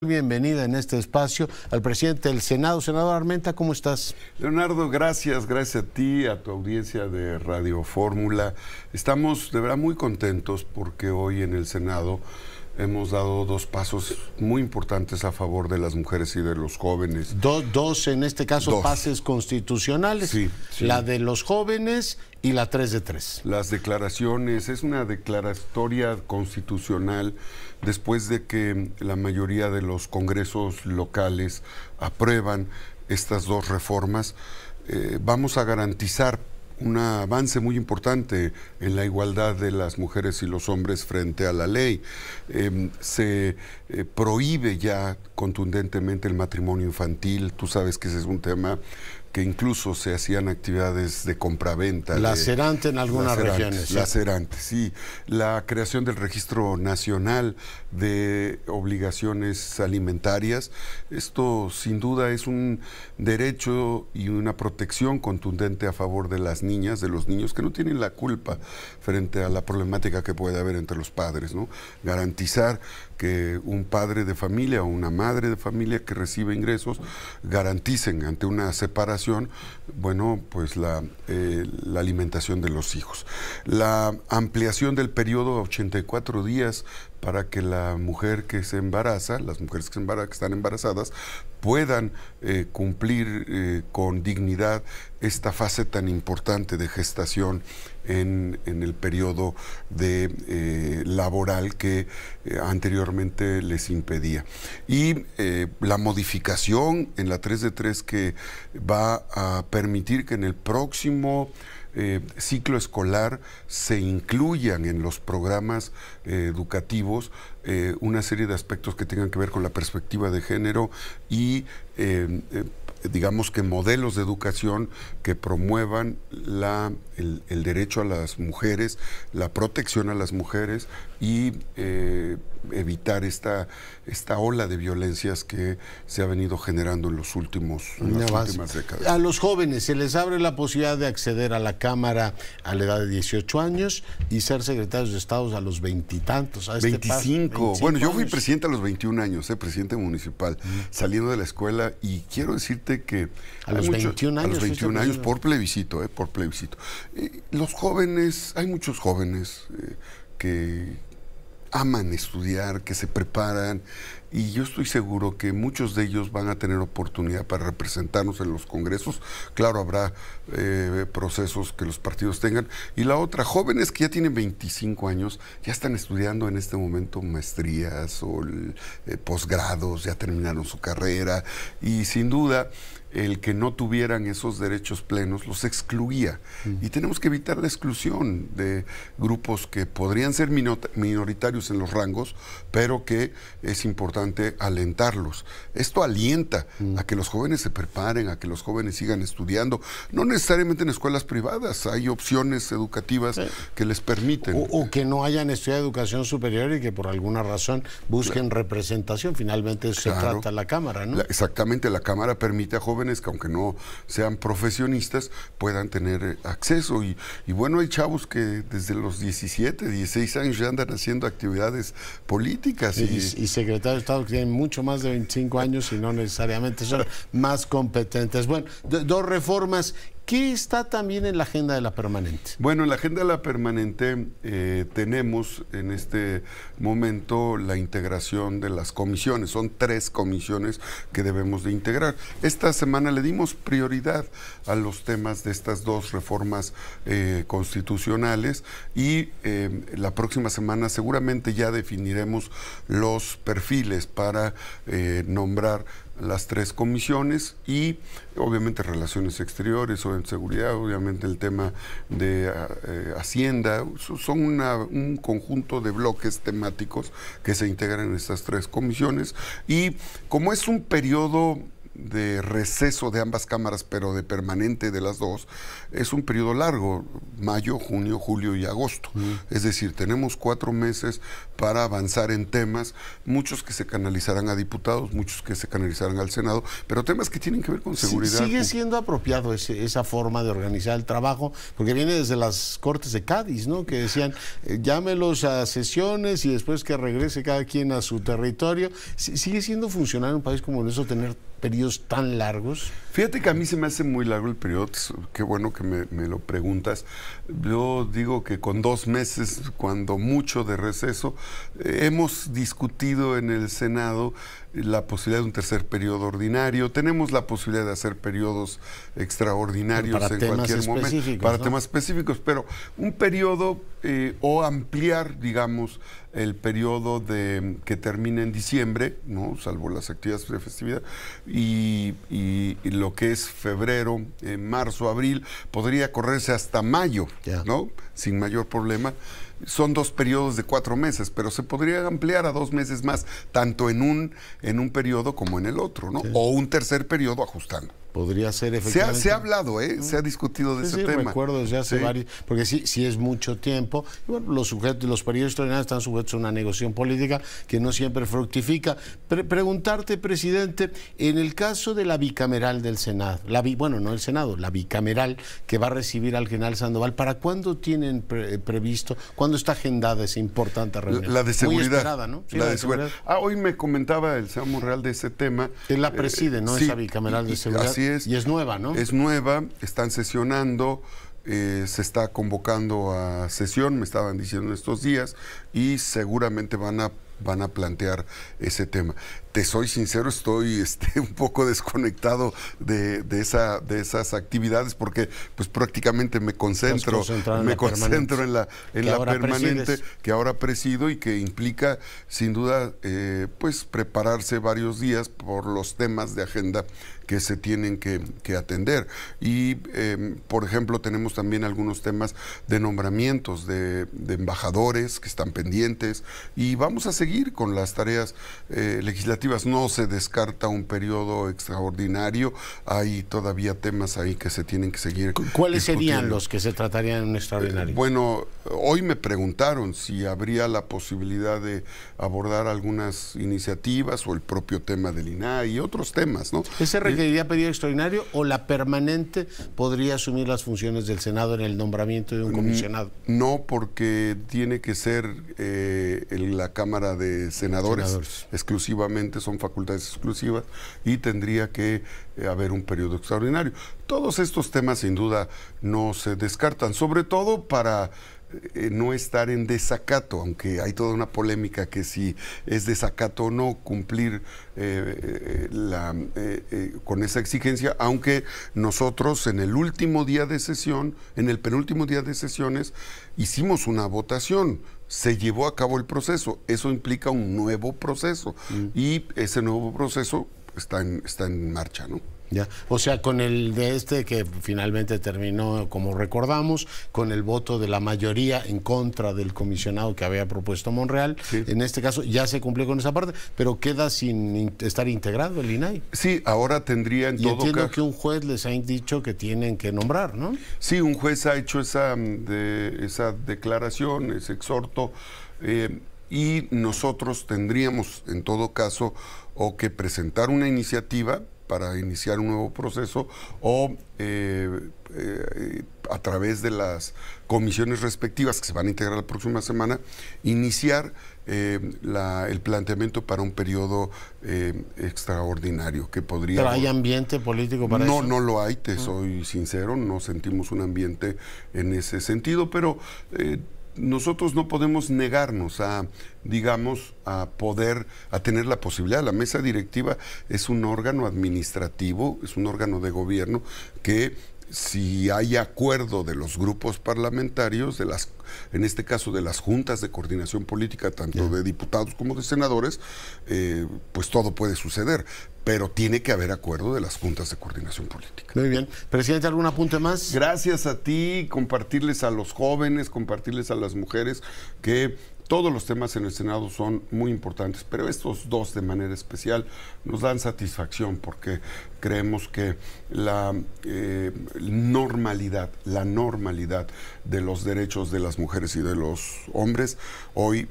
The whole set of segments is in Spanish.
Bienvenida en este espacio al presidente del Senado. Senador Armenta, ¿cómo estás? Leonardo, gracias, gracias a ti, a tu audiencia de Radio Fórmula. Estamos de verdad muy contentos porque hoy en el Senado hemos dado dos pasos muy importantes a favor de las mujeres y de los jóvenes. Dos, dos, en este caso, pases constitucionales. Sí, La de los jóvenes y la 3 de 3. Las declaraciones, es una declaratoria constitucional después de que la mayoría de los congresos locales aprueban estas dos reformas. Eh, vamos a garantizar un avance muy importante en la igualdad de las mujeres y los hombres frente a la ley. Em, se eh, prohíbe ya contundentemente el matrimonio infantil, tú sabes que ese es un tema que incluso se hacían actividades de compraventa. Lacerante en algunas regiones. Lacerante, sí. La creación del Registro Nacional de Obligaciones Alimentarias. Esto sin duda es un derecho y una protección contundente a favor de las niñas, de los niños, que no tienen la culpa frente a la problemática que puede haber entre los padres. ¿no? Garantizar que un padre de familia o una madre de familia que recibe ingresos garanticen ante una separación bueno, pues eh, la, alimentación de los hijos. La ampliación del periodo a 84 días para que la mujer que se embaraza, las mujeres que, se que, están embarazadas, puedan eh, cumplir eh, con dignidad esta fase tan importante de gestación en, el periodo eh, laboral que anteriormente les impedía. Y la modificación en la 3 de 3 que va a permitir que en el próximo... ciclo escolar se incluyan en los programas educativos eh, una serie de aspectos que tengan que ver con la perspectiva de género y eh, eh, digamos que modelos de educación que promuevan la, el, derecho a las mujeres, la protección a las mujeres y eh, evitar esta, esta ola de violencias que se ha venido generando en, los últimos, las últimas décadas. A los jóvenes se les abre la posibilidad de acceder a la Cámara a la edad de 18 años y ser secretarios de estados a los veintitantos. 25. Este bueno, yo fui presidente a los 21 años, eh, presidente municipal, saliendo de la escuela y quiero decirte que... A los 21 años. por plebiscito, eh, por plebiscito. Eh, los jóvenes, hay muchos jóvenes eh, que aman estudiar, que se preparan, y yo estoy seguro que muchos de ellos van a tener oportunidad para representarnos en los congresos. Claro, habrá eh, procesos que los partidos tengan. Y la otra, jóvenes que ya tienen 25 años, ya están estudiando en este momento maestrías o eh, posgrados, ya terminaron su carrera y sin duda el que no tuvieran esos derechos plenos los excluía. Mm. Y tenemos que evitar la exclusión de grupos que podrían ser minoritarios en los rangos, pero que es importante alentarlos. Esto alienta mm. a que los jóvenes se preparen, a que los jóvenes sigan estudiando, no necesariamente en escuelas privadas, hay opciones educativas que les permiten. O, que no hayan estudiado educación superior y que por alguna razón busquen representación, finalmente se trata la Cámara, ¿no? exactamente, la Cámara permite a jóvenes que aunque no sean profesionistas puedan tener eh, acceso. Y, bueno, hay chavos que desde los 17, 16 años ya andan haciendo actividades políticas. Y, secretarios de Estado que tienen mucho más de 25 años y no necesariamente son más competentes. Bueno, dos reformas ¿Qué está también en la agenda de la permanente? Bueno, en la agenda de la permanente eh, tenemos en este momento la integración de las comisiones. Son tres comisiones que debemos de integrar. Esta semana le dimos prioridad a los temas de estas dos reformas eh, constitucionales y eh, la próxima semana seguramente ya definiremos los perfiles para nombrar las tres comisiones y obviamente relaciones exteriores, o en seguridad, obviamente el tema de ah, eh, hacienda, son un conjunto de bloques temáticos que se integran en estas tres comisiones y como es un periodo de receso de ambas cámaras, pero de permanente de las dos, es un periodo largo, mayo, junio, julio y agosto. Mm. Es decir, tenemos cuatro meses para avanzar en temas, muchos que se canalizarán a diputados, muchos que se canalizarán al Senado, pero temas que tienen que ver con seguridad. sigue siendo apropiado esa forma de organizar el trabajo, porque viene desde las Cortes de Cádiz, ¿no? Que decían, eh, llámelos a sesiones y después que regrese cada quien a su territorio. sigue siendo funcional en un país como eso tener periodos tan largos? Fíjate que a mí se me hace muy largo el periodo, qué bueno que me, me, lo preguntas. Yo digo que con dos meses, cuando mucho de receso, eh, hemos discutido en el Senado la posibilidad de un tercer periodo ordinario, tenemos la posibilidad de hacer periodos extraordinarios en cualquier momento, para temas específicos, pero un periodo eh, o ampliar, digamos, el periodo de, que termina en diciembre, ¿no? salvo las actividades de festividad, y, lo que es febrero, eh, marzo, abril, podría correrse hasta mayo, ¿no? sin mayor problema son dos periodos de cuatro meses, pero se podría ampliar a dos meses más, tanto en un, en un periodo como en el otro, O un tercer periodo ajustando podría ser efectivamente. Se ha, hablado, ¿eh? Ah. se ha discutido de ese ese sí, tema. recuerdo desde hace varios, porque sí, es mucho tiempo. bueno, los sujetos, los periodos están sujetos a una negociación política que no siempre fructifica. preguntarte, presidente, en el caso de la bicameral del Senado, la bueno, no el Senado, la bicameral que va a recibir al general Sandoval, ¿para cuándo tienen previsto, cuándo está agendada esa importante reunión? La de seguridad. ¿no? la, la, de, seguridad. Ah, hoy me comentaba el señor real de ese tema. Él la preside, ¿no? Eh, esa bicameral de seguridad. Y es nueva, ¿no? Es nueva, están sesionando, eh, se está convocando a sesión, me estaban diciendo estos días, y seguramente van a van a plantear ese tema. Te soy sincero, estoy este, un poco desconectado de, esa, de esas actividades porque pues prácticamente me concentro, en me concentro en la, la permanente que ahora presido y que implica sin duda eh, pues prepararse varios días por los temas de agenda que se tienen que, atender. Y, em, por ejemplo, tenemos también algunos temas de nombramientos de, embajadores que están pendientes y vamos a seguir con las tareas eh, legislativas. No se descarta un periodo extraordinario, hay todavía temas ahí que se tienen que seguir. ¿Cuáles serían los que se tratarían en un extraordinario? Eh, bueno, hoy me preguntaron si habría la posibilidad de abordar algunas iniciativas o el propio tema del INAI y otros temas, ¿no? Ese eh, diría pedido extraordinario o la permanente podría asumir las funciones del Senado en el nombramiento de un mm, comisionado? No, porque tiene que ser eh, la Cámara de senadores, exclusivamente, son facultades exclusivas y tendría que eh, haber un periodo extraordinario. Todos estos temas sin duda no se descartan, sobre todo para eh, no estar en desacato, aunque hay toda una polémica que si es desacato o no cumplir eh, eh, con esa exigencia, aunque nosotros en el último día de sesión, en el penúltimo día de sesiones, hicimos una votación. Se llevó a cabo el proceso, eso implica un nuevo proceso mm. y ese nuevo proceso está en, está en marcha, ¿no? O sea, con el de este que finalmente terminó, como recordamos, con el voto de la mayoría en contra del comisionado que había propuesto Monreal, en este caso ya se cumplió con esa parte, pero queda sin estar integrado el INAI. Sí, ahora tendría en y todo entiendo que un juez les ha dicho que tienen que nombrar, ¿no? Sí, un juez ha hecho esa, mm, de, esa declaración, ese exhorto, eh, y nosotros tendríamos en todo caso o que presentar una iniciativa para iniciar un nuevo proceso o eh, eh, a través de las comisiones respectivas que se van a integrar la próxima semana, iniciar eh, el planteamiento para un periodo extraordinario que podría... ¿Pero hay ambiente político para eso? No, no lo hay, te ah. soy sincero, no sentimos un ambiente en ese sentido, pero nosotros no podemos negarnos a, digamos, a poder, a tener la posibilidad. La mesa directiva es un órgano administrativo, es un órgano de gobierno que si hay acuerdo de los grupos parlamentarios, de las, en este caso de las juntas de coordinación política, tanto de diputados como de senadores, eh, pues todo puede suceder. Pero tiene que haber acuerdo de las juntas de coordinación política. Muy bien. Presidente, ¿algún apunte más? Gracias a ti, compartirles a los jóvenes, compartirles a las mujeres que todos los temas en el Senado son muy importantes, pero estos dos de manera especial nos dan satisfacción porque creemos que la eh, normalidad, la normalidad de los derechos de las mujeres y de los hombres hoy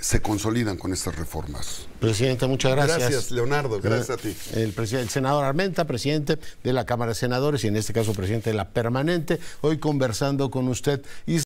se consolidan con estas reformas. Presidente, muchas gracias. Gracias, Leonardo, gracias a ti. El, el senador Armenta, presidente de la Cámara de Senadores y en este caso presidente de la Permanente, hoy conversando con usted. Y